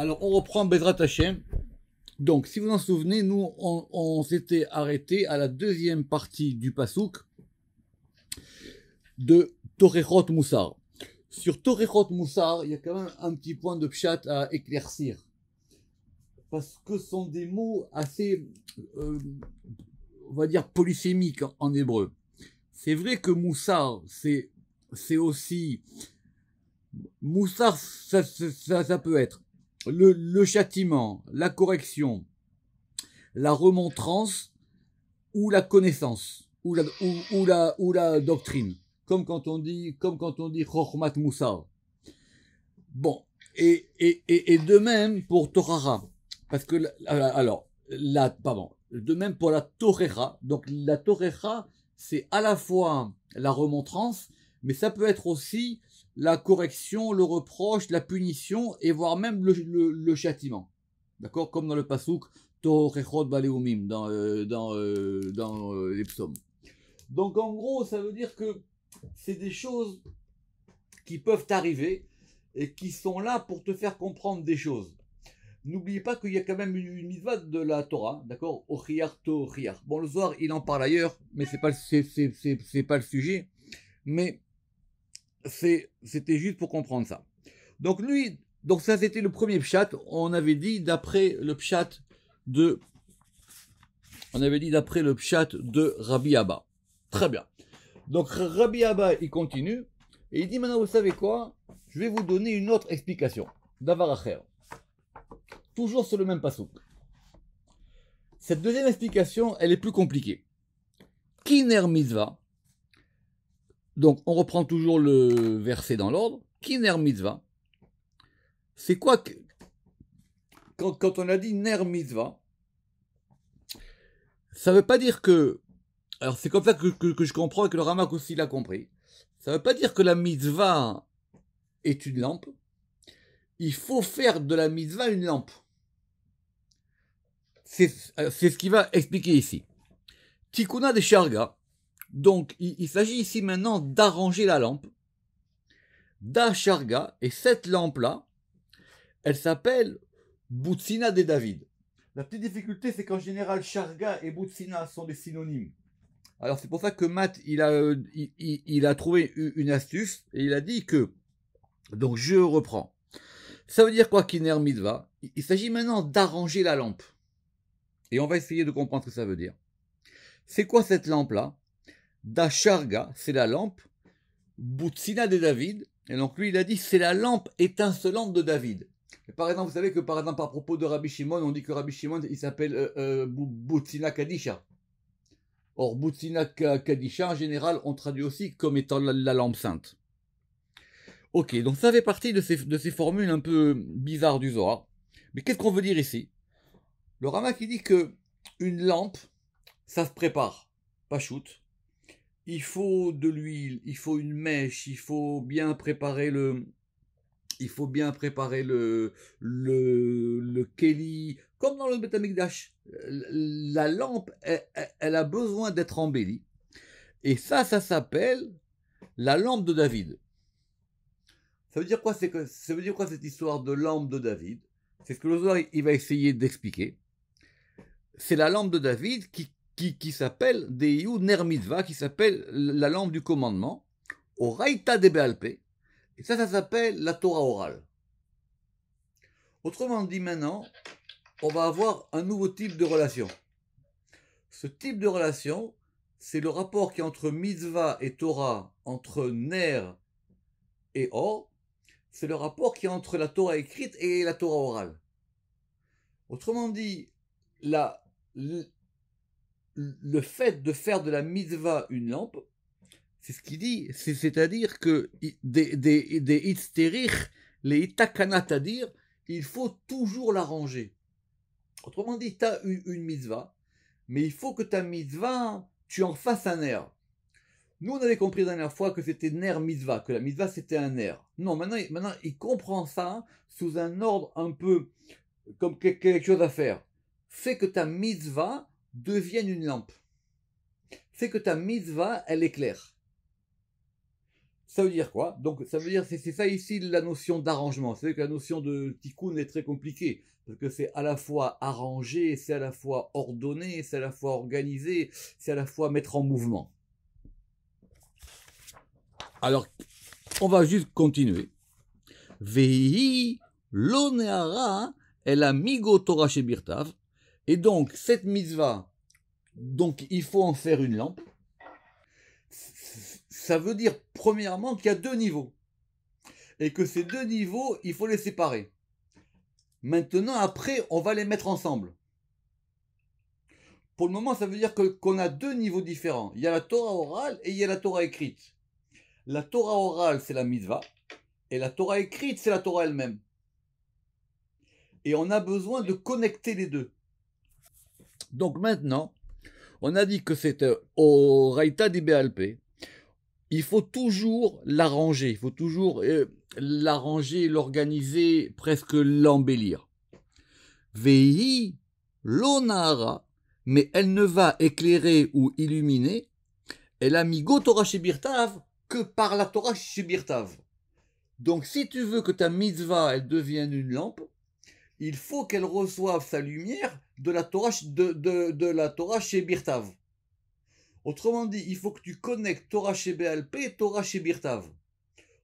Alors, on reprend Bezrat Hachem. Donc, si vous en souvenez, nous, on, s'était arrêté à la deuxième partie du Pasouk de Torechot Moussar. Sur Torechot Moussar, il y a quand même un petit point de pchat à éclaircir. Parce que ce sont des mots assez, euh, on va dire, polysémiques en, hébreu. C'est vrai que Moussar, c'est, c'est aussi. Moussar, ça, ça peut être le, châtiment, la correction, la remontrance ou la connaissance ou la, ou, la, ou la doctrine, comme quand on dit comme quand on dit Chokhmat Moussa. Bon, et, et, et, de même pour Torara, parce que alors la pardon, de même pour la Torera. Donc la Torera, c'est à la fois la remontrance, mais ça peut être aussi la correction, le reproche, la punition et voire même le, châtiment. D'accord Comme dans le pasouk, Torechot Baleumim, dans, euh, dans, euh, dans euh, les psaumes. Donc en gros, ça veut dire que c'est des choses qui peuvent arriver et qui sont là pour te faire comprendre des choses. N'oubliez pas qu'il y a quand même une, une de la Torah, d'accord Ohriar, to Bon, le soir il en parle ailleurs, mais ce n'est pas, c'est, pas le sujet. Mais c'était juste pour comprendre ça. Donc lui, donc ça c'était le premier pshat. On avait dit d'après le pshat de, on avait dit d'après le pshat de Rabbi Abba. Très bien. Donc Rabbi Abba, il continue et il dit maintenant vous savez quoi Je vais vous donner une autre explication. Davaracher. Toujours sur le même passage. Cette deuxième explication, elle est plus compliquée. Kiner misva. Donc, on reprend toujours le verset dans l'ordre. Kiner mitzvah. C'est quoi que. Quand, on a dit ner mitzvah, ça ne veut pas dire que. Alors, c'est comme ça que, je comprends et que le Ramak aussi l'a compris. Ça ne veut pas dire que la mitzvah est une lampe. Il faut faire de la mitzvah une lampe. C'est euh, ce qui va expliquer ici. Tikuna de Sharga, donc il, s'agit ici maintenant d'arranger la lampe. D'Acharga, et cette lampe-là, elle s'appelle Boutsina des David. La petite difficulté, c'est qu'en général, Charga et Boutsina sont des synonymes. Alors c'est pour ça que Matt, il a, il, a trouvé une astuce, et il a dit que, donc je reprends, ça veut dire quoi Kinermidva Il s'agit maintenant d'arranger la lampe. Et on va essayer de comprendre ce que ça veut dire. C'est quoi cette lampe-là Dasharga, c'est la lampe. Boutsina de David. Et donc lui, il a dit, c'est la lampe étincelante de David. Et par exemple, vous savez que par exemple, par propos de Rabbi Shimon, on dit que Rabbi Shimon, il s'appelle euh, euh Kadisha. Or, Boutsina Kadisha, en général, on traduit aussi comme étant la, lampe sainte. Ok, donc ça fait partie de ces, formules un peu bizarres du Zohar. Mais qu'est-ce qu'on veut dire ici Le Rama qui dit que une lampe, ça se prépare, pas shoot il faut de l'huile, il faut une mèche, il faut bien préparer le, il faut bien préparer le, le, le Kelly, comme dans le Betamikdash. La lampe, elle, a besoin d'être embellie. Et ça, ça s'appelle la lampe de David. Ça veut dire quoi, c'est que, ça veut dire quoi cette histoire de lampe de David? C'est ce que l'auteur, il va essayer d'expliquer. C'est la lampe de David qui qui, qui s'appelle ner Nermitva, qui s'appelle la lampe du commandement, au raita de Béalpé, et ça, ça s'appelle la Torah orale. Autrement dit, maintenant, on va avoir un nouveau type de relation. Ce type de relation, c'est le rapport qui est entre mitzvah et Torah, entre ner et or, c'est le rapport qui est entre la Torah écrite et la Torah orale. Autrement dit, la, le fait de faire de la mitzvah une lampe, c'est ce qu'il dit. C'est-à-dire que des, des, les itakana, c'est-à-dire, il faut toujours la ranger. Autrement dit, tu as une, une mitzvah, mais il faut que ta mitzvah, tu en fasses un air. Nous, on avait compris la dernière fois que c'était nerf mitzvah, que la mitzvah c'était un air. Non, maintenant, maintenant, il comprend ça sous un ordre un peu comme quelque chose à faire. Fais que ta mitzvah, deviennent une lampe. C'est que ta mitzvah, elle éclaire. Ça veut dire quoi Donc, ça veut dire, c'est ça ici la notion d'arrangement. C'est que la notion de tikkun est très compliquée, parce que c'est à la fois arrangé, c'est à la fois ordonné, c'est à la fois organisé, c'est à la fois mettre en mouvement. Alors, on va juste continuer. Vehi ara el amigo Torah birtav et donc, cette mitzvah, donc il faut en faire une lampe. Ça veut dire, premièrement, qu'il y a deux niveaux. Et que ces deux niveaux, il faut les séparer. Maintenant, après, on va les mettre ensemble. Pour le moment, ça veut dire que, qu'on a deux niveaux différents. Il y a la Torah orale et il y a la Torah écrite. La Torah orale, c'est la mitzvah. Et la Torah écrite, c'est la Torah elle-même. Et on a besoin de connecter les deux. Donc maintenant, on a dit que c'est euh, au di BLP. Il faut toujours l'arranger, il faut toujours euh, l'arranger, l'organiser, presque l'embellir. Vehi l'onara, mais elle ne va éclairer ou illuminer elle a mis go Torah Shebirtav que par la Torah Shebirtav. Donc si tu veux que ta mitzvah elle devienne une lampe, il faut qu'elle reçoive sa lumière de la Torah, de, la Torah chez Birtav. Autrement dit, il faut que tu connectes Torah chez BLP et Torah chez Birtav.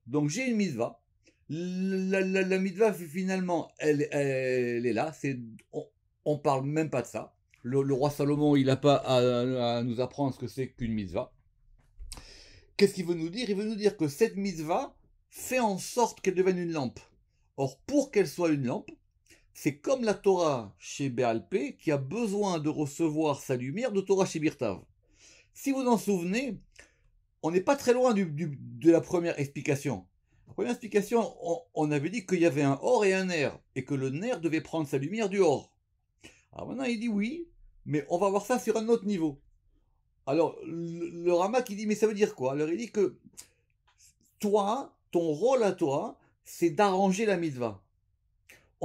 Donc j'ai une mitzvah. La, la, mitzvah, finalement, elle, elle est là. on ne parle même pas de ça. Le, roi Salomon, il n'a pas à, nous apprendre ce que c'est qu'une mitzvah. Qu'est-ce qu'il veut nous dire Il veut nous dire que cette mitzvah fait en sorte qu'elle devienne une lampe. Or, pour qu'elle soit une lampe, c'est comme la Torah chez Béalpé qui a besoin de recevoir sa lumière de Torah chez Birtav. Si vous en souvenez, on n'est pas très loin de la première explication. La première explication, on, avait dit qu'il y avait un or et un nerf, et que le nerf devait prendre sa lumière du or. Alors maintenant, il dit oui, mais on va voir ça sur un autre niveau. Alors, le, Rama qui dit, mais ça veut dire quoi Alors, il dit que toi, ton rôle à toi, c'est d'arranger la mitzvah.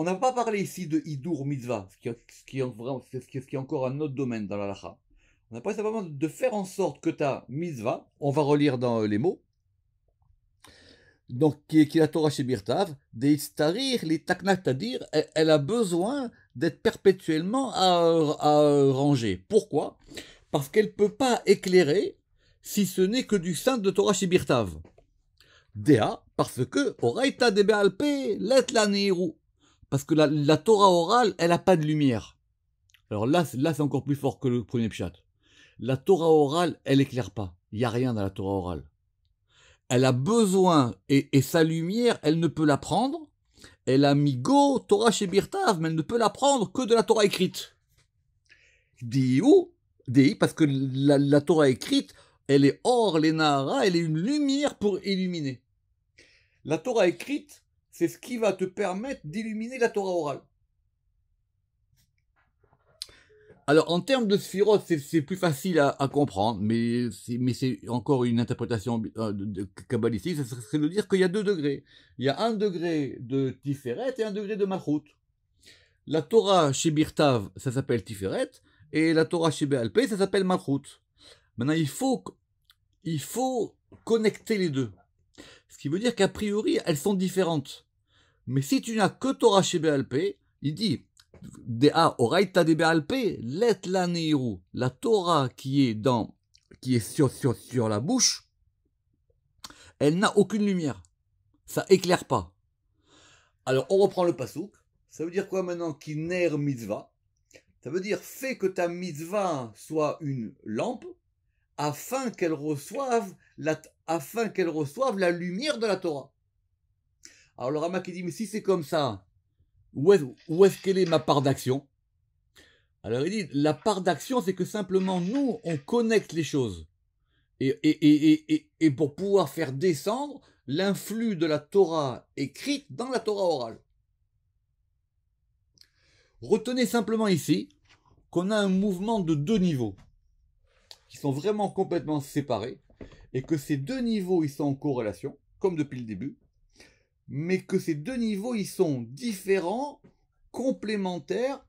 On n'a pas parlé ici de hidur Mitzvah, ce qui, est, ce qui, est encore un autre domaine dans la On a pas simplement de faire en sorte que ta Mitzvah, on va relire dans euh, les mots, donc qui est la Torah chez des tarir, les Taknatadir, elle, elle a besoin d'être perpétuellement à, à ranger. Pourquoi Parce qu'elle ne peut pas éclairer si ce n'est que du saint de Torah chez Dea, parce que, Oraita de pe Letlaniru. Parce que la, Torah orale, elle n'a pas de lumière. Alors là, là c'est encore plus fort que le premier pshat. La Torah orale, elle éclaire pas. Il n'y a rien dans la Torah orale. Elle a besoin, et, sa lumière, elle ne peut la prendre. Elle a go Torah chez Birtav, mais elle ne peut la prendre que de la Torah écrite. dit où D.I. parce que la, Torah écrite, elle est hors les Nahara, elle est une lumière pour illuminer. La Torah écrite, c'est ce qui va te permettre d'illuminer la Torah orale. Alors, en termes de Sphirot, c'est plus facile à, comprendre, mais c'est encore une interprétation euh, kabbalistique. Ce serait de dire qu'il y a deux degrés. Il y a un degré de Tiferet et un degré de Malchut. La Torah chez Birtav, ça s'appelle Tiferet, et la Torah chez Béalpé, ça s'appelle Malchut. Maintenant, il faut, il faut connecter les deux. Ce qui veut dire qu'a priori, elles sont différentes. Mais si tu n'as que Torah chez Béalpé, il dit Dea de let la neiru. La Torah qui est dans, qui est sur, sur, la bouche, elle n'a aucune lumière. Ça éclaire pas. Alors on reprend le pasouk. Ça veut dire quoi maintenant Kiner mitzvah. Ça veut dire fais que ta mitzvah soit une lampe afin qu'elle reçoive la, afin qu'elle reçoive la lumière de la Torah. Alors le Ramak dit, mais si c'est comme ça, où est-ce qu'elle est ma part d'action Alors il dit, la part d'action, c'est que simplement nous, on connecte les choses. Et, et pour pouvoir faire descendre l'influx de la Torah écrite dans la Torah orale. Retenez simplement ici qu'on a un mouvement de deux niveaux qui sont vraiment complètement séparés et que ces deux niveaux ils sont en corrélation, comme depuis le début, mais que ces deux niveaux, ils sont différents, complémentaires,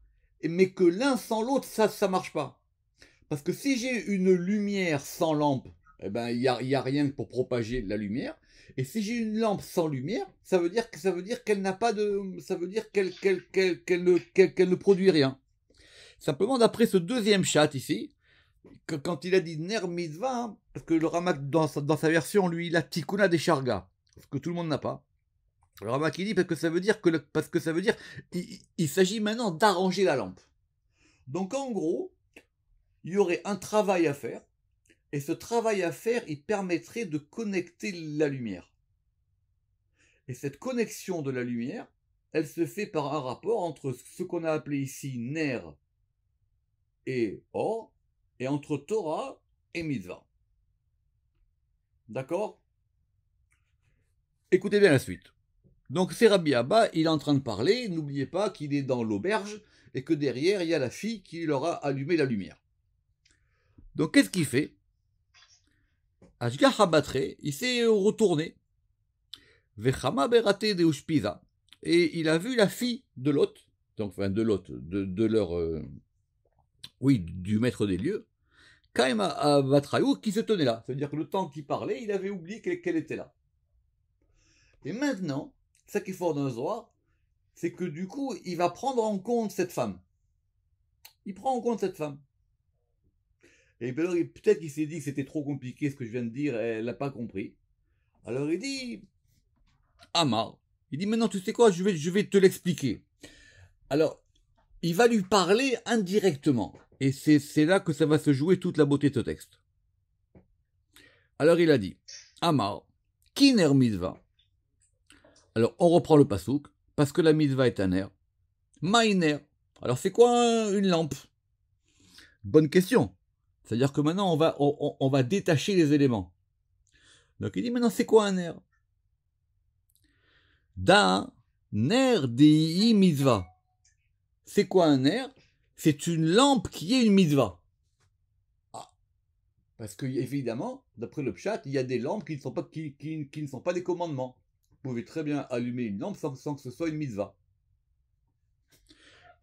mais que l'un sans l'autre, ça, ne marche pas. Parce que si j'ai une lumière sans lampe, eh ben, il n'y a, y a rien pour propager la lumière. Et si j'ai une lampe sans lumière, ça veut dire que ça veut dire qu'elle n'a pas de, ça veut dire qu'elle, qu'elle, ne, qu'elle, ne produit rien. Simplement, d'après ce deuxième chat ici, quand il a dit ner hein, parce que le Ramak dans sa, version, lui, il a Tikuna des charga, ce que tout le monde n'a pas. Alors qui dit parce que ça veut dire que parce que ça veut dire il, s'agit maintenant d'arranger la lampe. Donc en gros, il y aurait un travail à faire et ce travail à faire, il permettrait de connecter la lumière. Et cette connexion de la lumière, elle se fait par un rapport entre ce qu'on a appelé ici nerf et or, et entre Torah et mitzvah. D'accord Écoutez bien la suite. Donc c'est Rabbi Abba, il est en train de parler, n'oubliez pas qu'il est dans l'auberge et que derrière il y a la fille qui leur a allumé la lumière. Donc qu'est-ce qu'il fait il s'est retourné. Vechama Berate de Et il a vu la fille de l'hôte, donc enfin de l'hôte, de, leur. Euh, oui, du maître des lieux, Kaima Abatrayou qui se tenait là. C'est-à-dire que le temps qu'il parlait, il avait oublié qu'elle était là. Et maintenant, ce qui est fort dans le Zohar, c'est que du coup, il va prendre en compte cette femme. Il prend en compte cette femme. Et peut-être qu'il s'est dit que c'était trop compliqué ce que je viens de dire, elle n'a pas compris. Alors il dit, Amar, il dit maintenant tu sais quoi, je vais, je vais te l'expliquer. Alors, il va lui parler indirectement. Et c'est là que ça va se jouer toute la beauté de ce texte. Alors il a dit, Amar, Nermis va alors on reprend le pasouk, parce que la mitzvah est un air. Maïner. Alors c'est quoi une lampe Bonne question. C'est-à-dire que maintenant on va, on, va détacher les éléments. Donc il dit maintenant c'est quoi un air DA ner dei mitzvah. C'est quoi un air C'est une lampe qui est une mitzvah. Ah. Parce que évidemment, d'après le chat, il y a des lampes qui sont pas, qui ne sont pas des commandements vous pouvez très bien allumer une lampe sans, que ce soit une mitzvah.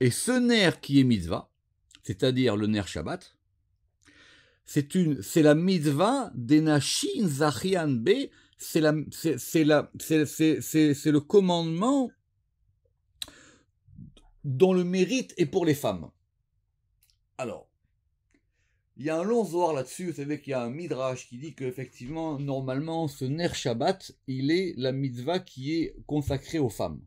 Et ce nerf qui est mitzvah, c'est-à-dire le nerf Shabbat, c'est une, c'est la mitzvah des Nashin B, c'est c'est le commandement dont le mérite est pour les femmes. Alors, il y a un long zoar là-dessus, vous savez qu'il y a un midrash qui dit qu'effectivement, normalement, ce ner Shabbat, il est la mitzvah qui est consacrée aux femmes.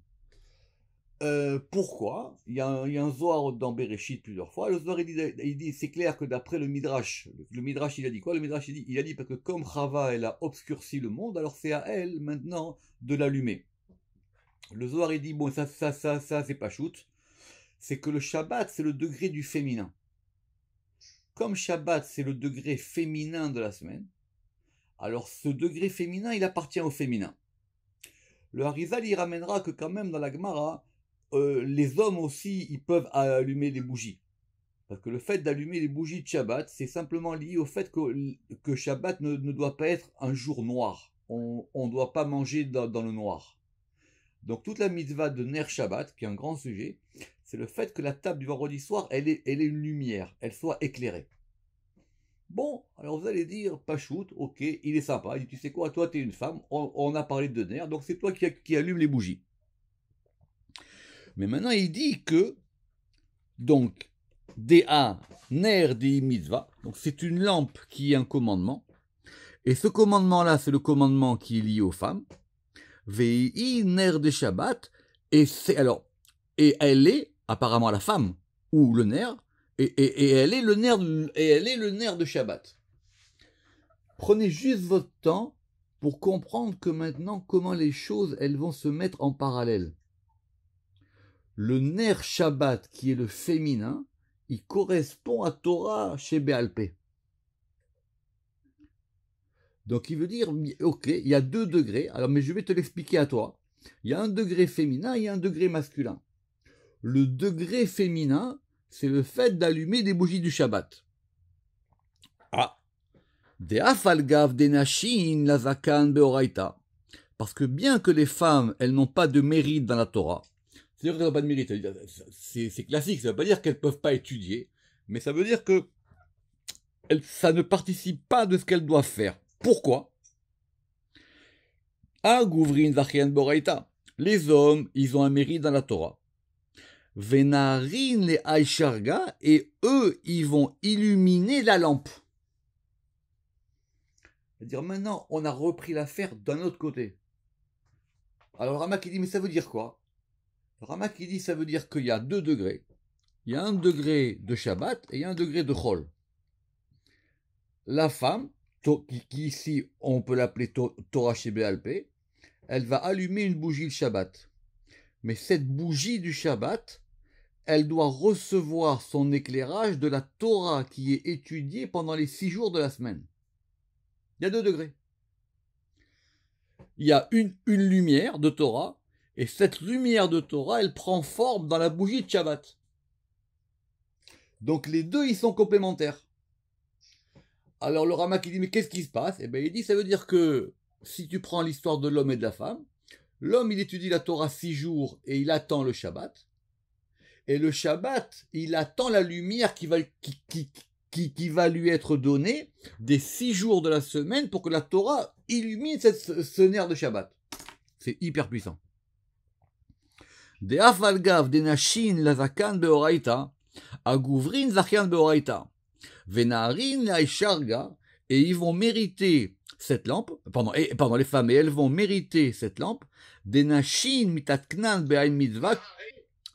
Euh, pourquoi il y, a un, il Zohar dans Bereshit plusieurs fois. Le Zohar, il dit, c'est clair que d'après le Midrash, le Midrash, il a dit quoi Le Midrash, il, dit, il a dit parce que comme Chava, elle a obscurci le monde, alors c'est à elle maintenant de l'allumer. Le Zohar, il dit, bon, ça, ça, ça, ça, c'est pas shoot. C'est que le Shabbat, c'est le degré du féminin comme Shabbat, c'est le degré féminin de la semaine, alors ce degré féminin, il appartient au féminin. Le Harizal y ramènera que quand même dans la Gemara, euh, les hommes aussi, ils peuvent allumer les bougies. Parce que le fait d'allumer les bougies de Shabbat, c'est simplement lié au fait que, Shabbat ne, doit pas être un jour noir. On ne doit pas manger dans le noir. Donc toute la mitzvah de Ner Shabbat, qui est un grand sujet, c'est le fait que la table du vendredi soir, elle est, une lumière, elle soit éclairée. Bon, alors vous allez dire, Pachout, ok, il est sympa, il dit, tu sais quoi, toi tu es une femme, on, a parlé de Ner, donc c'est toi qui, allumes allume les bougies. Mais maintenant il dit que, donc, DA, Ner dit mitzvah, donc c'est une lampe qui est un commandement, et ce commandement-là, c'est le commandement qui est lié aux femmes, VII, ner de Shabbat, et c'est alors, et elle est apparemment la femme ou le nerf, et, et, elle est le nerf, et elle est le nerf de Shabbat. Prenez juste votre temps pour comprendre que maintenant comment les choses elles vont se mettre en parallèle. Le nerf Shabbat qui est le féminin, il correspond à Torah chez Béalpé. Donc il veut dire, ok, il y a deux degrés, alors mais je vais te l'expliquer à toi. Il y a un degré féminin et un degré masculin. Le degré féminin, c'est le fait d'allumer des bougies du Shabbat. Ah Des afalgav des nashin zakan, beoraita. Parce que bien que les femmes, elles n'ont pas de mérite dans la Torah, c'est-à-dire qu'elles n'ont pas de mérite, c'est classique, ça ne veut pas dire qu'elles ne peuvent pas étudier, mais ça veut dire que ça ne participe pas de ce qu'elles doivent faire. Pourquoi Boraita. Les hommes, ils ont un mérite dans la Torah. Venarin les Aisharga, et eux, ils vont illuminer la lampe. C'est-à-dire maintenant, on a repris l'affaire d'un autre côté. Alors Rama qui dit, mais ça veut dire quoi Rama qui dit, ça veut dire qu'il y a deux degrés. Il y a un degré de Shabbat et il y a un degré de Chol. La femme, qui, ici on peut l'appeler Torah Shebealpe, elle va allumer une bougie le Shabbat. Mais cette bougie du Shabbat, elle doit recevoir son éclairage de la Torah qui est étudiée pendant les six jours de la semaine. Il y a deux degrés. Il y a une, une lumière de Torah, et cette lumière de Torah, elle prend forme dans la bougie de Shabbat. Donc les deux, ils sont complémentaires. Alors le Rama qui dit, mais qu'est-ce qui se passe Eh bien, il dit, ça veut dire que si tu prends l'histoire de l'homme et de la femme, l'homme, il étudie la Torah six jours et il attend le Shabbat. Et le Shabbat, il attend la lumière qui va, qui, va lui être donnée des six jours de la semaine pour que la Torah illumine cette, ce nerf de Shabbat. C'est hyper puissant. De Afalgav, de Nashin, de Beoraita, Agouvrin, Zachian, Beoraita. Venarin et ils vont mériter cette lampe, pardon, et, les femmes, et elles vont mériter cette lampe, des Nashin Mitatknan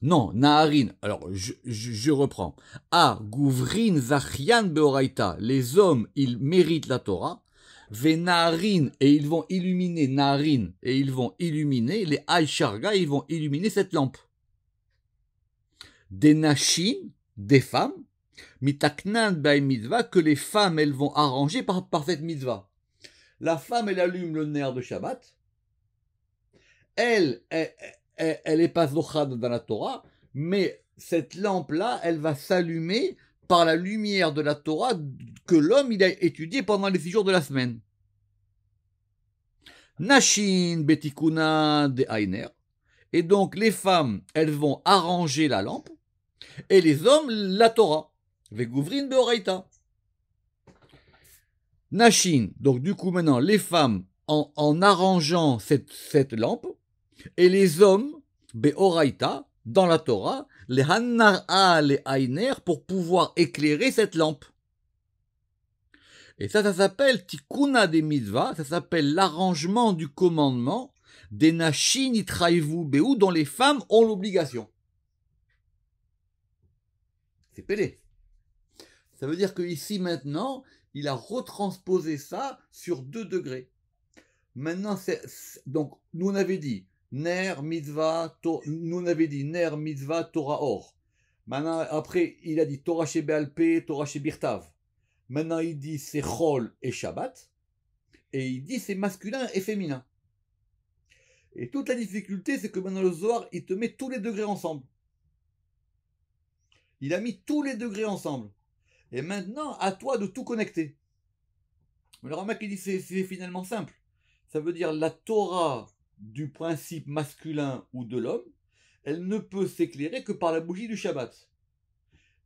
non, Naharin. Alors, je, je, reprends. A. Ah, Gouvrin Zachian Beoraita. Les hommes, ils méritent la Torah. Venaharin. Et ils vont illuminer Naharin. Et ils vont illuminer les Aisharga. Ils vont illuminer cette lampe. Des Nashin, des femmes. Mitaknan que les femmes, elles vont arranger par parfaite mitzvah. La femme, elle allume le nerf de Shabbat. Elle, elle, elle, est pas zochad dans la Torah, mais cette lampe-là, elle va s'allumer par la lumière de la Torah que l'homme il a étudié pendant les six jours de la semaine. Nashin betikuna de Et donc les femmes, elles vont arranger la lampe et les hommes la Torah. Vegouvrin Beoraita. Nashin, donc du coup maintenant les femmes en, en arrangeant cette, cette, lampe, et les hommes, Beoraita, dans la Torah, les hanara, les Ainer, pour pouvoir éclairer cette lampe. Et ça, ça s'appelle Tikuna des mitzvahs, ça s'appelle l'arrangement du commandement des Nashin travaillez-vous Beu, dont les femmes ont l'obligation. C'est pédé. Ça veut dire que ici maintenant, il a retransposé ça sur deux degrés. Maintenant, c'est, donc nous on avait dit ner mitzvah, Torah. nous on dit ner mitzvah Torah or. Maintenant, après, il a dit Torah chez Béalpé, Torah chez Birtav. Maintenant, il dit c'est Chol et Shabbat. Et il dit c'est masculin et féminin. Et toute la difficulté, c'est que maintenant le Zohar, il te met tous les degrés ensemble. Il a mis tous les degrés ensemble. Et maintenant, à toi de tout connecter. Le qui dit c'est finalement simple. Ça veut dire la Torah du principe masculin ou de l'homme, elle ne peut s'éclairer que par la bougie du Shabbat.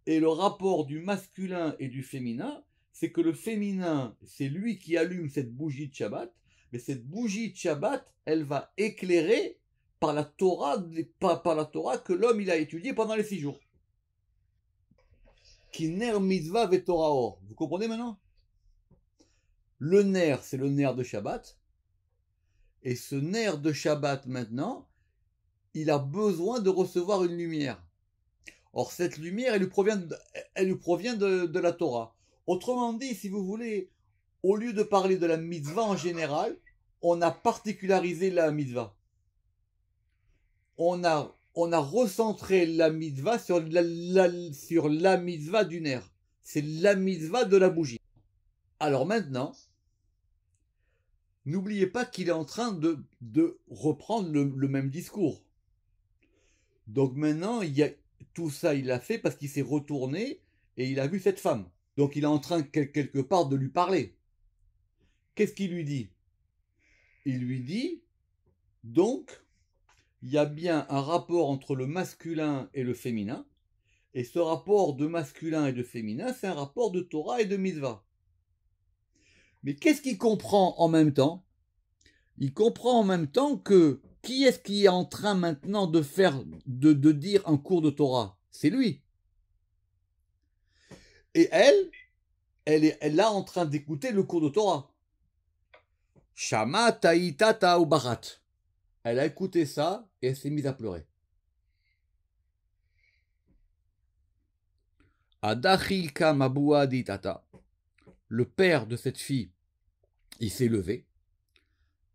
Et le rapport du masculin et du féminin, c'est que le féminin, c'est lui qui allume cette bougie de Shabbat, mais cette bougie de Shabbat, elle va éclairer par la Torah, pas par la Torah que l'homme il a étudiée pendant les six jours. Kiner mitzvah or Vous comprenez maintenant Le nerf, c'est le nerf de Shabbat. Et ce nerf de Shabbat maintenant, il a besoin de recevoir une lumière. Or, cette lumière, elle lui provient, elle lui provient de, la Torah. Autrement dit, si vous voulez, au lieu de parler de la mitzvah en général, on a particularisé la mitzvah. On a on a recentré la mitzvah sur la, sur la mitzvah du nerf. C'est la mitzvah de la bougie. Alors maintenant, n'oubliez pas qu'il est en train de, de reprendre le, même discours. Donc maintenant, il a, tout ça, il l'a fait parce qu'il s'est retourné et il a vu cette femme. Donc il est en train quelque part de lui parler. Qu'est-ce qu'il lui dit Il lui dit, donc, il y a bien un rapport entre le masculin et le féminin, et ce rapport de masculin et de féminin, c'est un rapport de Torah et de misva. Mais qu'est-ce qu'il comprend en même temps Il comprend en même temps que qui est-ce qui est en train maintenant de faire, de, dire un cours de Torah C'est lui. Et elle, elle est elle là en train d'écouter le cours de Torah. Shama taïtata ou barat. Elle a écouté ça et elle s'est mise à pleurer. dit Le père de cette fille, il s'est levé.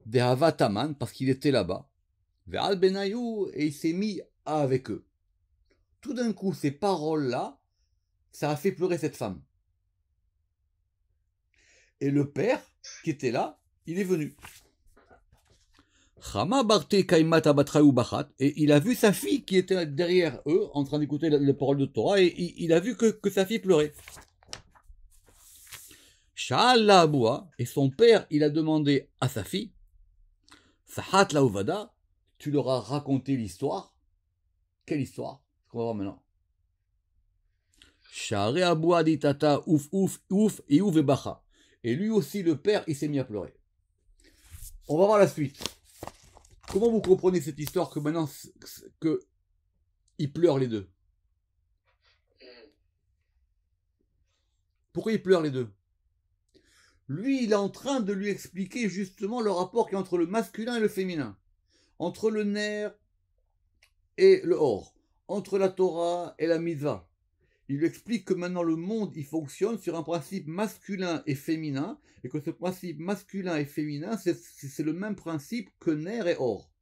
Dehavataman, parce qu'il était là-bas. Vers et il s'est mis avec eux. Tout d'un coup, ces paroles-là, ça a fait pleurer cette femme. Et le père, qui était là, il est venu. Et il a vu sa fille qui était derrière eux en train d'écouter les paroles de Torah et il a vu que, que sa fille pleurait. Sha'allah Aboua, et son père, il a demandé à sa fille, Sahat tu leur as raconté l'histoire. Quelle histoire On va voir maintenant. Aboua dit ouf, ouf, ouf, et ouf et Et lui aussi, le père, il s'est mis à pleurer. On va voir la suite. Comment vous comprenez cette histoire que maintenant que ils pleurent les deux hmm. Pourquoi ils pleurent les deux Lui, il est en train de lui expliquer justement le rapport qu'il y a entre le masculin et le féminin, entre le nerf et le or, entre la Torah et la mitzvah il lui explique que maintenant le monde, il fonctionne sur un principe masculin et féminin, et que ce principe masculin et féminin, c'est le même principe que ner et or.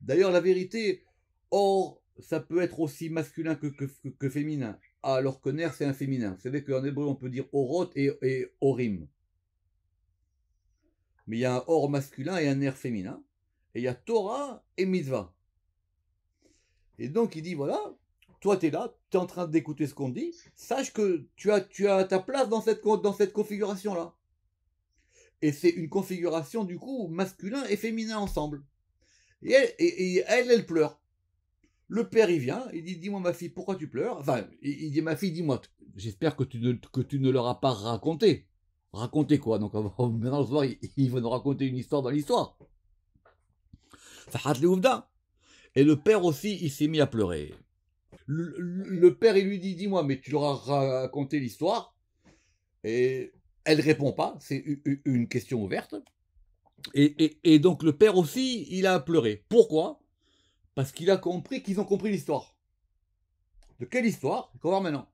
D'ailleurs, la vérité, or, ça peut être aussi masculin que, féminin, alors que ner, c'est un féminin. Vous savez qu'en hébreu, on peut dire orot et, et orim. Mais il y a un or masculin et un ner féminin, et il y a Torah et mitzvah. Et donc, il dit, voilà, toi, tu es là, tu es en train d'écouter ce qu'on dit. Sache que tu as, tu as ta place dans cette, dans cette configuration-là. Et c'est une configuration, du coup, masculin et féminin ensemble. Et elle, elle, pleure. Le père, il vient, il dit Dis-moi, ma fille, pourquoi tu pleures Enfin, il dit Ma fille, dis-moi, j'espère que tu, ne, que leur as pas raconté. Raconté quoi Donc, maintenant, le soir, il, va nous raconter une histoire dans l'histoire. Ça hâte les Et le père aussi, il s'est mis à pleurer le, père, il lui dit, dis-moi, mais tu leur as raconté l'histoire. Et elle répond pas, c'est une question ouverte. Et, donc le père aussi, il a pleuré. Pourquoi Parce qu'il a compris qu'ils ont compris l'histoire. De quelle histoire Qu'on va voir maintenant.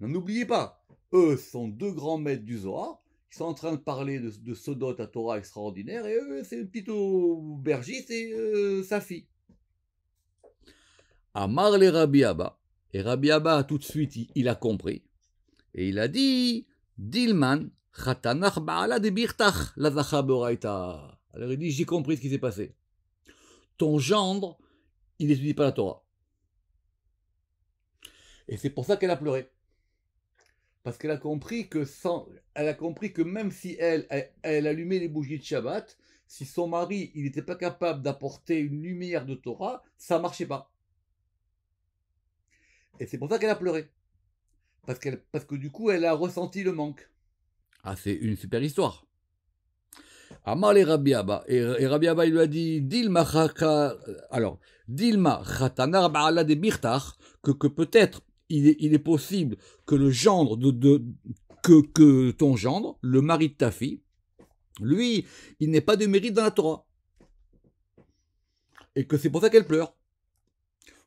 N'oubliez pas, eux sont deux grands maîtres du Zohar. Ils sont en train de parler de, Sodote à Torah extraordinaire. Et eux, c'est une petite aubergiste et euh, sa fille. Amar le Rabbi Abba. Et Rabbi Abba, tout de suite, il a compris. Et il a dit Dilman, Chatanach Baala de Birtach, la Alors il dit J'ai compris ce qui s'est passé. Ton gendre, il n'étudie pas la Torah. Et c'est pour ça qu'elle a pleuré. Parce qu'elle a compris que sans, elle a compris que même si elle, allumait les bougies de Shabbat, si son mari, il n'était pas capable d'apporter une lumière de Torah, ça marchait pas. Et c'est pour ça qu'elle a pleuré. Parce, parce que du coup, elle a ressenti le manque. Ah, c'est une super histoire. Amal et Rabiaba. Et Rabiaba, il lui a dit Dilma Alors, Dilma Khatanar que, que peut-être il est, possible que le gendre de. que, que ton gendre, le mari de ta fille, lui, il n'est pas de mérite dans la Torah. Et que c'est pour ça qu'elle pleure.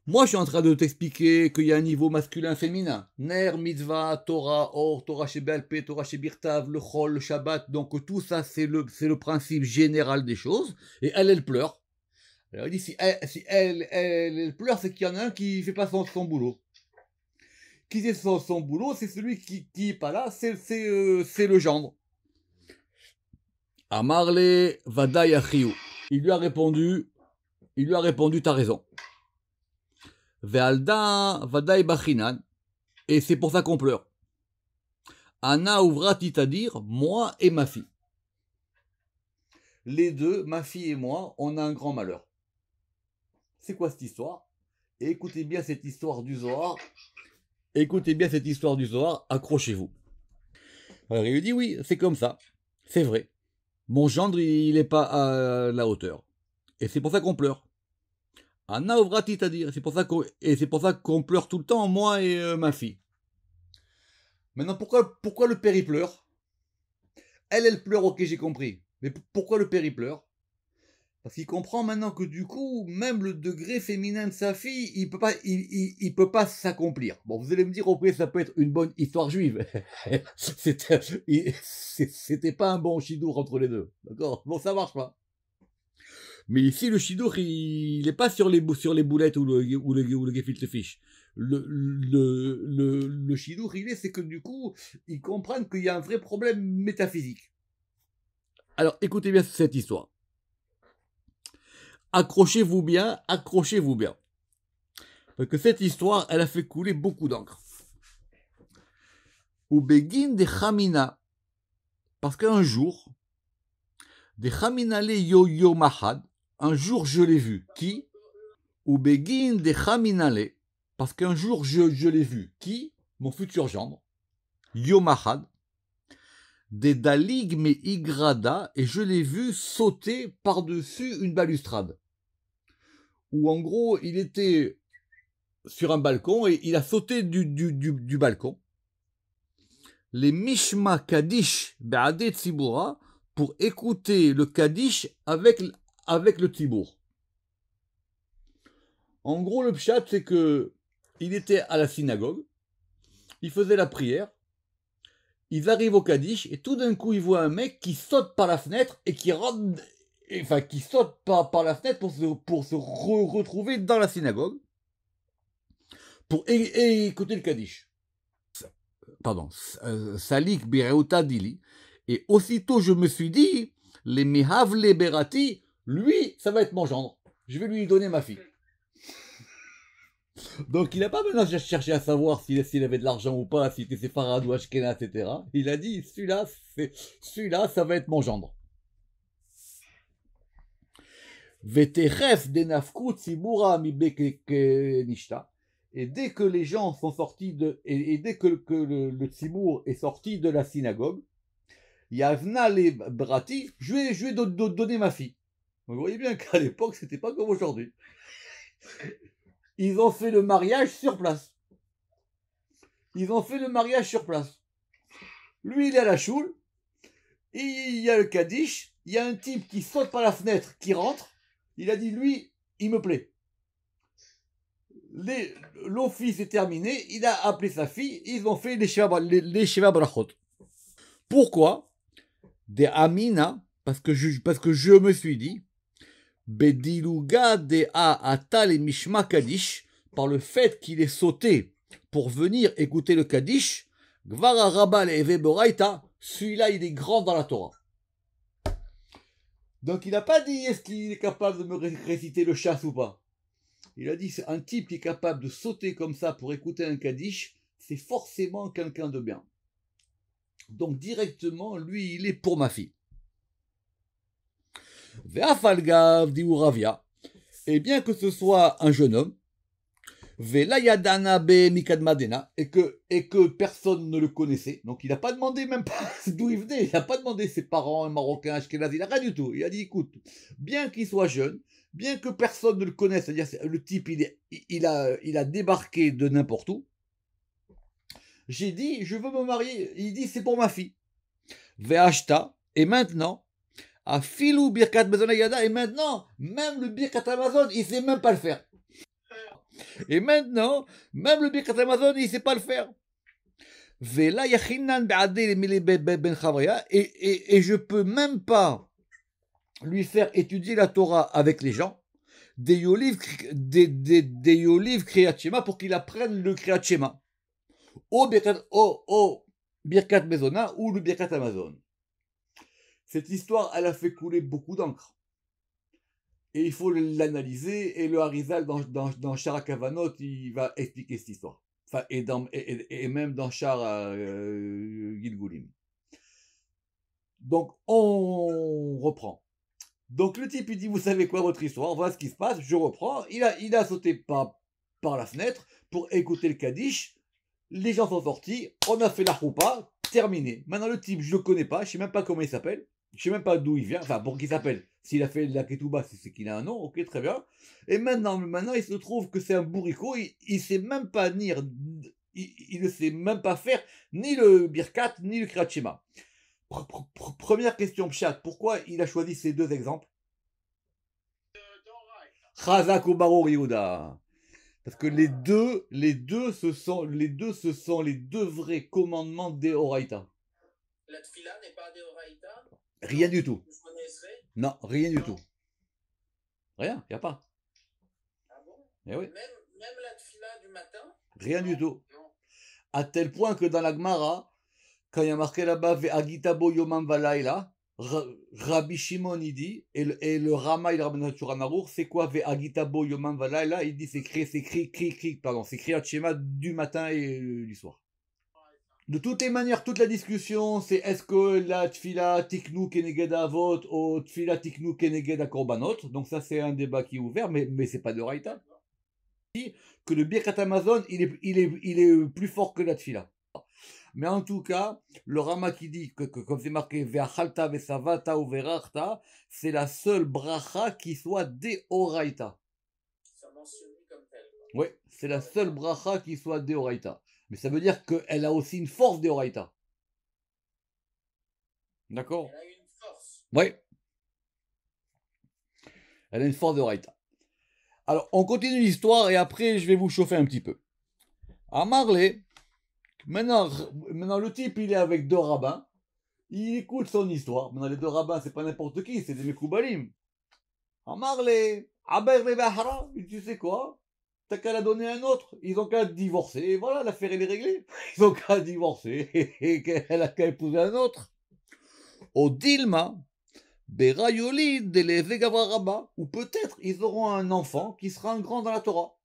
Moi, je suis en train de t'expliquer qu'il y a un niveau masculin-féminin. Ner, mitzvah, Torah, or, Torah chez Belpé, Torah chez Birtav, le chol, le Shabbat. Donc, tout ça, c'est le, le principe général des choses. Et elle, elle pleure. Alors, dit, si elle, elle, pleure, c'est qu'il y en a un qui fait pas son, son boulot. Qui fait son, son boulot, c'est celui qui, qui pas là, euh, c'est, le gendre. Amarle Il lui a répondu, il lui a répondu, t'as raison. Et c'est pour ça qu'on pleure. Anna ouvra à dire, moi et ma fille. Les deux, ma fille et moi, on a un grand malheur. C'est quoi cette histoire Écoutez bien cette histoire du Zohar. Écoutez bien cette histoire du Zohar, accrochez-vous. Alors il lui dit oui, c'est comme ça, c'est vrai. Mon gendre, il n'est pas à la hauteur. Et c'est pour ça qu'on pleure. Anna c'est-à-dire. C'est pour ça qu'on, et c'est pour ça qu'on pleure tout le temps, moi et euh, ma fille. Maintenant, pourquoi, pourquoi le père il pleure Elle, elle pleure, ok, j'ai compris. Mais pourquoi le père il pleure Parce qu'il comprend maintenant que du coup, même le degré féminin de sa fille, il peut pas, il, peut pas s'accomplir. Bon, vous allez me dire, ok, ça peut être une bonne histoire juive. c'était, euh, c'était pas un bon chidour entre les deux. D'accord Bon, ça marche pas. Mais ici, le shidour, il n'est pas sur les, boulettes ou le, ou le, ou le gefilte Le, le, le, il est, c'est que du coup, ils comprennent qu'il y a un vrai problème métaphysique. Alors, écoutez bien cette histoire. Accrochez-vous bien, accrochez-vous bien. Parce que cette histoire, elle a fait couler beaucoup d'encre. Au Begin de Hamina. Parce qu'un jour, des les Yo Yo Mahad, un jour, je l'ai vu. Qui Ubegin de Chaminale. Parce qu'un jour, je, l'ai vu. Qui Mon futur gendre. Yomahad. Des Dalig Igrada. Et je l'ai vu sauter par-dessus une balustrade. Ou en gros, il était sur un balcon et il a sauté du, balcon. Les Mishma Kadish et Sibura pour écouter le Kadish avec avec le Tibour. En gros, le pshat, c'est que il était à la synagogue, il faisait la prière, ils arrivent au Kaddish et tout d'un coup, il voit un mec qui saute par la fenêtre et qui rentre, enfin, qui saute par, la fenêtre pour se, pour se retrouver dans la synagogue pour écouter le Kaddish. Pardon, euh, Salik Bireuta Dili. Et aussitôt, je me suis dit, les Mihav Berati lui, ça va être mon gendre. Je vais lui donner ma fille. Donc il n'a pas maintenant cherché à savoir s'il, avait de l'argent ou pas, s'il était séfarade ou ashkena, etc. Il a dit celui-là, celui-là, ça va être mon gendre. Et dès que les gens sont sortis de, et, dès que, le, le est sorti de la synagogue, Yavna les bratif je vais, je vais donner ma fille vous voyez bien qu'à l'époque, c'était pas comme aujourd'hui. Ils ont fait le mariage sur place. Ils ont fait le mariage sur place. Lui, il est à la choule. Il y a le Kaddish. Il y a un type qui saute par la fenêtre, qui rentre. Il a dit, lui, il me plaît. L'office est terminé. Il a appelé sa fille. Ils ont fait les Pourquoi Des Amina. Parce que, je, parce que je me suis dit, Bediluga de Atal Mishma Kadish, par le fait qu'il est sauté pour venir écouter le Kadish, Gvara Rabal et Veboraita, celui-là il est grand dans la Torah. Donc il n'a pas dit est-ce qu'il est capable de me réciter le chasse ou pas. Il a dit un type qui est capable de sauter comme ça pour écouter un Kadish, c'est forcément quelqu'un de bien. Donc directement, lui, il est pour ma fille. Ve'afalgav Et eh bien que ce soit un jeune homme, Ve'layadana be et que, et que personne ne le connaissait. Donc il n'a pas demandé même pas d'où il venait, il n'a pas demandé ses parents, marocains Marocain, il n'a rien du tout. Il a dit, écoute, bien qu'il soit jeune, bien que personne ne le connaisse, c'est-à-dire le type, il, est, il, a, il a débarqué de n'importe où, j'ai dit, je veux me marier. Il dit, c'est pour ma fille. Ve'ashta, et maintenant, filou Birkat Yada, et maintenant, même le Birkat Amazon, il sait même pas le faire. Et maintenant, même le Birkat Amazon, il sait pas le faire. Vela Yachinan Ben, ben, ben et, et je peux même pas lui faire étudier la Torah avec les gens des Yoliv, des, des, des Kriyachema pour qu'il apprenne le Kriyachema. Au Birkat, au, au Birkat Mezona ou le Birkat Amazon. Cette histoire, elle a fait couler beaucoup d'encre. Et il faut l'analyser, et le Harizal dans, dans, dans Charakavanot, il va expliquer cette histoire. Enfin, et, et, même dans Char euh, Donc, on reprend. Donc, le type, il dit, vous savez quoi, votre histoire, voit ce qui se passe, je reprends. Il a, il a sauté par, par la fenêtre pour écouter le Kaddish. Les gens sont sortis, on a fait la roupa, terminé. Maintenant, le type, je le connais pas, je sais même pas comment il s'appelle je sais même pas d'où il vient, enfin pour qui s'appelle. S'il a fait de la ketouba, c'est qu'il a un nom, ok, très bien. Et maintenant, maintenant il se trouve que c'est un bourricot, il ne sait même pas dire, il, ne sait même pas faire ni le birkat, ni le kratchema. première question, Pchat, pourquoi il a choisi ces deux exemples Chazak ou Parce que les deux, les deux, ce sont, les deux, ce sont les deux vrais commandements des La tfila n'est pas des Rien du tout. Non, rien du tout. Rien, il n'y a pas. Ah bon eh oui. même, la tfila du matin Rien du tout. À tel point que dans la Gemara, quand il y a marqué là-bas Agitabo Yomam Valaila, Rabbi Shimon il dit, et le, et le Rama il ramène c'est quoi Ve Agitabo Yomam Valaila Il dit c'est écrit, c'est écrit, cri, pardon, c'est écrit Shema du matin et euh, du soir. De toutes les manières, toute la discussion, c'est est-ce que la tfila tiknu keneged avot ou tfila tiknou keneged korbanot Donc ça, c'est un débat qui est ouvert, mais, mais c'est pas de raïta. Que le birkat Amazon, il est, il, est, plus fort que la tfila. Mais en tout cas, le Rama qui dit que, comme c'est marqué, c'est la seule bracha qui soit de oraita. Oui, c'est la seule bracha qui soit deoraita. Mais ça veut dire qu'elle a aussi une force de D'accord Elle a une force. Oui. Elle a une force de Alors, on continue l'histoire et après, je vais vous chauffer un petit peu. À Marley, maintenant, le type, il est avec deux rabbins. Il écoute son histoire. Maintenant, les deux rabbins, c'est pas n'importe qui, c'est des Mekoubalim. À Marley, tu sais quoi T'as qu'à la donner un autre. Ils ont qu'à divorcer. voilà, l'affaire, est réglée. Ils ont qu'à divorcer et qu'elle a qu'à épouser un autre. Au Dilma, Berayoli, Deleve Gavaraba, ou peut-être ils auront un enfant qui sera un grand dans la Torah.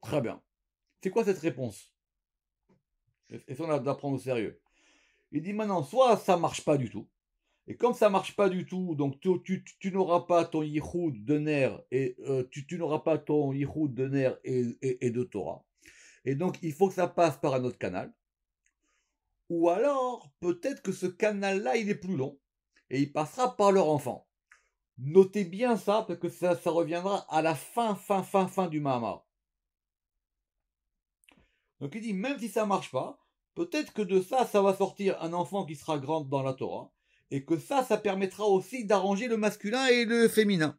Très bien. C'est quoi cette réponse Et ça, on d'apprendre au sérieux. Il dit maintenant, soit ça marche pas du tout, et comme ça marche pas du tout, donc tu, n'auras pas ton yichud de nerf et tu, n'auras pas ton yichud de nerf euh, et, de Torah. Et donc il faut que ça passe par un autre canal. Ou alors peut-être que ce canal-là il est plus long et il passera par leur enfant. Notez bien ça parce que ça, reviendra à la fin, fin, fin, fin du mama Donc il dit même si ça marche pas, peut-être que de ça ça va sortir un enfant qui sera grand dans la Torah et que ça, ça permettra aussi d'arranger le masculin et le féminin.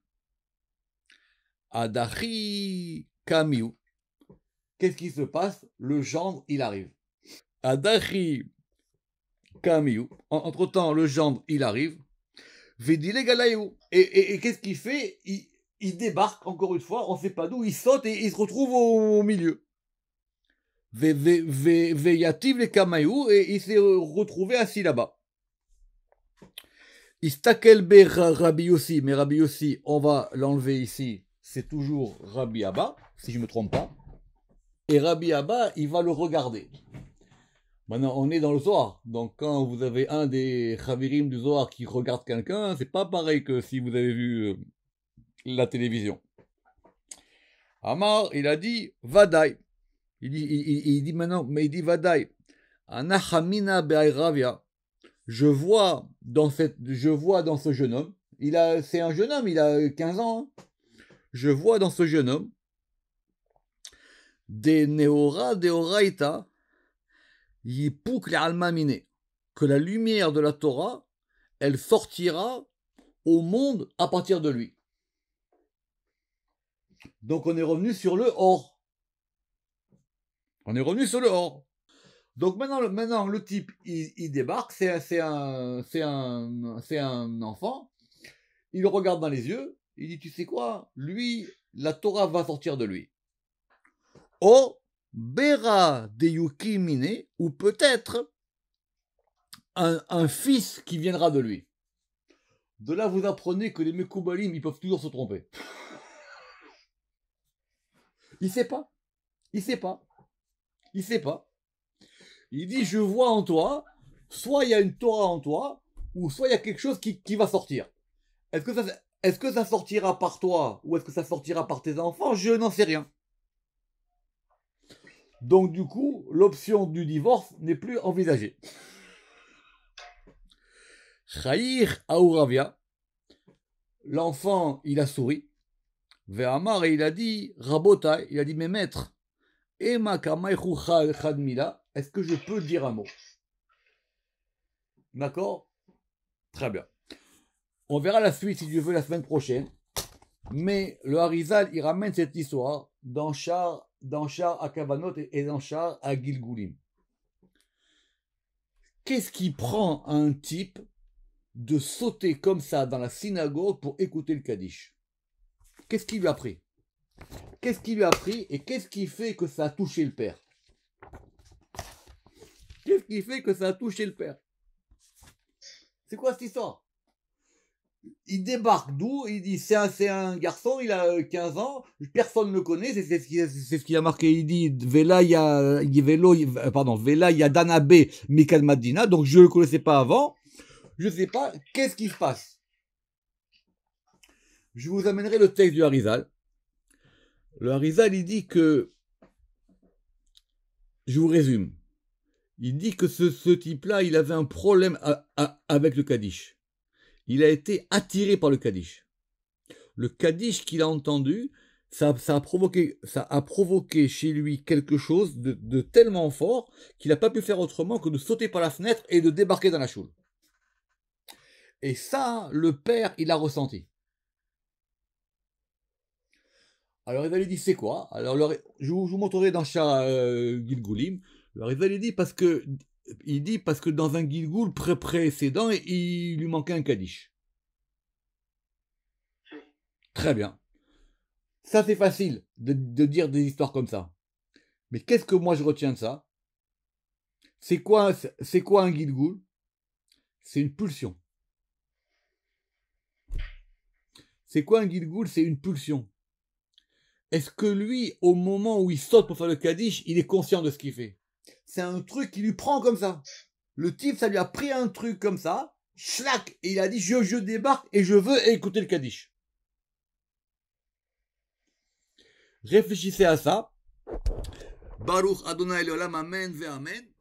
Adachi Kamiou. Qu'est-ce qui se passe Le gendre, il arrive. Adachi Kamiou. Entre-temps, le gendre, il arrive. Vedile Galayou. Et, et, qu'est-ce qu'il fait il, débarque, encore une fois, on ne sait pas d'où, il saute et il se retrouve au, au milieu. Veyativ les Kamayou, et il s'est retrouvé assis là-bas. Istakelbe Rabbi mais Rabbi Yossi, on va l'enlever ici, c'est toujours Rabbi Abba, si je ne me trompe pas. Et Rabbi Abba, il va le regarder. Maintenant, on est dans le Zohar. Donc, quand vous avez un des Chavirim du Zohar qui regarde quelqu'un, c'est pas pareil que si vous avez vu euh, la télévision. Amar, il a dit Vadai. Il dit, maintenant, mais il dit Vadai. Anachamina Ravia je vois dans je vois dans ce jeune homme, il a, c'est un jeune homme, il a 15 ans. Hein. Je vois dans ce jeune homme des neora des que la lumière de la Torah, elle sortira au monde à partir de lui. Donc on est revenu sur le or. On est revenu sur le or. Donc maintenant, le, maintenant, le type, il, débarque, c'est, un, c'est, un, c'est un enfant, il regarde dans les yeux, il dit, tu sais quoi, lui, la Torah va sortir de lui. Oh, Bera de Yukimine, ou peut-être un, fils qui viendra de lui. De là, vous apprenez que les Mekoubalim, ils peuvent toujours se tromper. il sait pas. Il sait pas. Il sait pas. Il dit, je vois en toi, soit il y a une Torah en toi, ou soit il y a quelque chose qui, va sortir. Est-ce que, ça, est-ce que ça sortira par toi, ou est-ce que ça sortira par tes enfants Je n'en sais rien. Donc du coup, l'option du divorce n'est plus envisagée. Chahir Aouravia, l'enfant, il a souri. Ve'amar, et il a dit, Rabota, il a dit, mes maîtres, Ema Kamaïchou Chadmila, est-ce que je peux dire un mot D'accord Très bien. On verra la suite, si Dieu veut, la semaine prochaine. Mais le Harizal, il ramène cette histoire dans Char, à Kavanot et dans Char à Gilgoulim. Qu'est-ce qui prend un type de sauter comme ça dans la synagogue pour écouter le Kaddish Qu'est-ce qui lui a pris Qu'est-ce qui lui a pris et qu'est-ce qui fait que ça a touché le père ce qui fait que ça a touché le père. C'est quoi cette histoire Il débarque d'où Il dit c'est un, un, garçon, il a 15 euh, ans, personne ne le connaît, c'est ce, qui, a marqué. Il dit Vela ya, y pardon, Danabe Mikal Madina, donc je ne le connaissais pas avant, je ne sais pas, qu'est-ce qui se passe Je vous amènerai le texte du Harizal. Le Harizal, il dit que, je vous résume, il dit que ce, type-là, il avait un problème avec le Kaddish. Il a été attiré par le Kaddish. Le Kaddish qu'il a entendu, ça, a provoqué, ça a provoqué chez lui quelque chose de, tellement fort qu'il n'a pas pu faire autrement que de sauter par la fenêtre et de débarquer dans la choule. Et ça, le père, il l'a ressenti. Alors il va lui dire c'est quoi Alors je, vous, montrerai dans le chat euh, Gilgoulim, le il dit parce que, il dit parce que dans un Gilgoul pré précédent, il lui manquait un Kaddish. Très bien. Ça, c'est facile de, dire des histoires comme ça. Mais qu'est-ce que moi je retiens de ça C'est quoi, c'est quoi un Gilgoul C'est une pulsion. C'est quoi un Gilgoul C'est une pulsion. Est-ce que lui, au moment où il saute pour faire le Kaddish, il est conscient de ce qu'il fait c'est un truc qui lui prend comme ça. Le type, ça lui a pris un truc comme ça, schlac, et il a dit, je, je débarque et je veux écouter le Kaddish. Réfléchissez à ça. Baruch Adonai Amen.